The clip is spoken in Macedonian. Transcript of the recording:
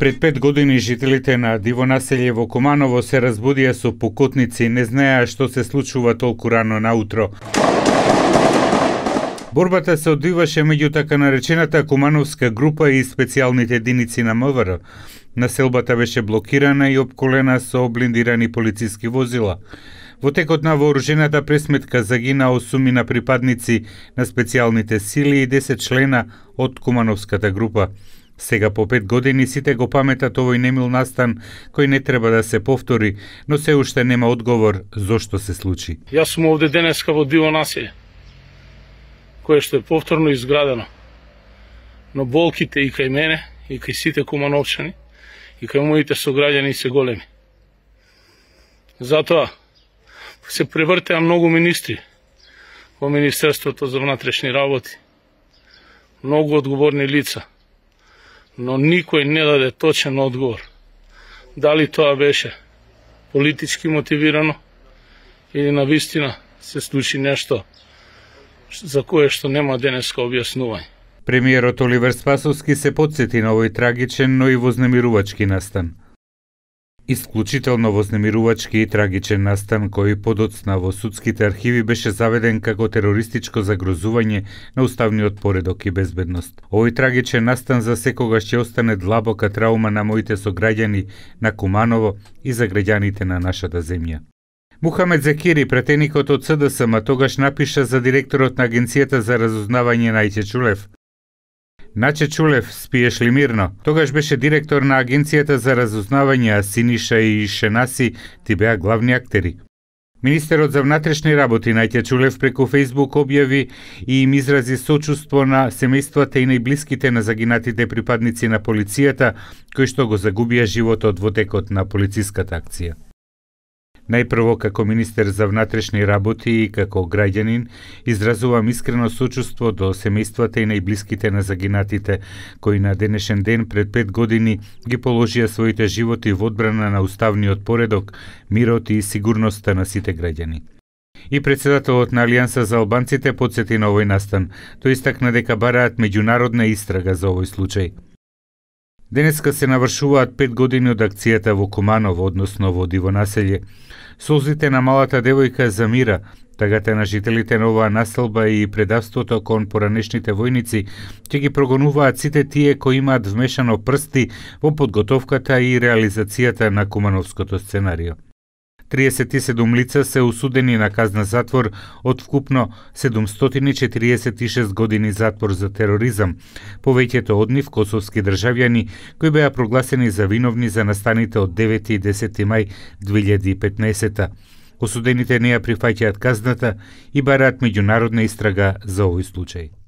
Пред пет години жителите на Диво населје во Команово се разбудија со покотници и не знаеа што се случува толку рано наутро. Борбата се одвиваше меѓу така наречената Комановска група и специјалните единици на МВР. Населбата беше блокирана и обколена со облиндирани полициски возила. Во текот на вооружената пресметка загина на припадници на специјалните сили и 10 члена од Кумановската група. Сега по пет години сите го паметат овој немил настан кој не треба да се повтори, но се уште нема одговор зошто се случи. Јас сум овде денеска во диво населе, кое што е повторно изградено. Но болките и кај мене, и кај сите кумановчани, и кај моите сограѓани се големи. Затоа се превртеа многу министри во Министерството за внатрешни работи, многу одговорни лица – но никој не даде точен одговор. Дали тоа беше политички мотивирано или на вистина се случи нешто за кое што нема денеска објаснување. Премиерот Оливер Спасовски се подсети на овој трагичен, но и вознемирувачки настан. Исклучително вознемирувачки и трагичен настан кој подоцна во судските архиви беше заведен како терористичко загрозување на уставниот поредок и безбедност. Овој трагичен настан за секогаш ќе остане длабока траума на моите сограѓани на Куманово и за граѓаните на нашата земја. Мухамед Закири, претеникот од СДСМ, тогаш напиша за директорот на Агенцијата за разузнавање Најче Чулев. Наче Чулев, спиеш ли мирно? Тогаш беше директор на Агенцијата за разузнавање, а Синиша и Шенаси ти беа главни актери. Министерот за внатрешни работи Најте Чулев преку Фейсбук објави и им изрази сочувство на семејствата и најблиските на загинатите припадници на полицијата кои што го загубија животот во текот на полициската акција. Најпрво како министер за внатрешни работи и како граѓанин изразувам искрено сочувство до семејствата и најблиските на загинатите кои на денешен ден пред пет години ги положија своите животи во одбрана на уставниот поредок, мирот и сигурноста на сите граѓани. И председателот на Алијанса за албанците подсети на овој настан. Тој истакна дека бараат меѓународна истрага за овој случај. Денеска се навршуваат пет години од акцијата во Куманово, односно во Диво населје. Солзите на малата девојка за мира, тагата на жителите на оваа населба и предавството кон поранешните војници ќе ги прогонуваат сите тие кои имаат вмешано прсти во подготовката и реализацијата на кумановското сценарио. 37 лица се осудени на казна затвор од вкупно 746 години затвор за тероризам. Повеќето од нив косовски државјани кои беа прогласени за виновни за настаните од 9 и 10 мај 2015 Осудените не ја прифаќаат казната и бараат меѓународна истрага за овој случај.